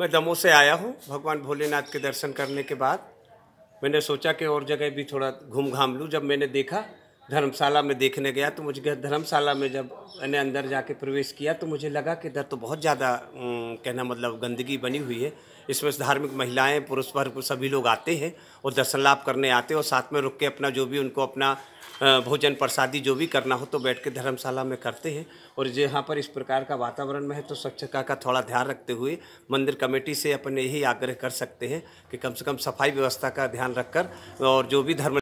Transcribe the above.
मैं दमो से आया हूँ भगवान भोलेनाथ के दर्शन करने के बाद मैंने सोचा कि और जगह भी थोड़ा घूम घाम लूँ जब मैंने देखा धर्मशाला में देखने गया तो मुझे धर्मशाला में जब मैंने अंदर जाके प्रवेश किया तो मुझे लगा कि इधर तो बहुत ज़्यादा कहना मतलब गंदगी बनी हुई है इसमें धार्मिक महिलाएं पुरुष वर्ग सभी लोग आते हैं और दर्शन लाभ करने आते हैं और साथ में रुक के अपना जो भी उनको अपना भोजन प्रसादी जो भी करना हो तो बैठ के धर्मशाला में करते हैं और यहाँ पर इस प्रकार का वातावरण में है तो स्वच्छता का थोड़ा ध्यान रखते हुए मंदिर कमेटी से अपन यही आग्रह कर सकते हैं कि कम से कम सफाई व्यवस्था का ध्यान रखकर और जो भी धर्म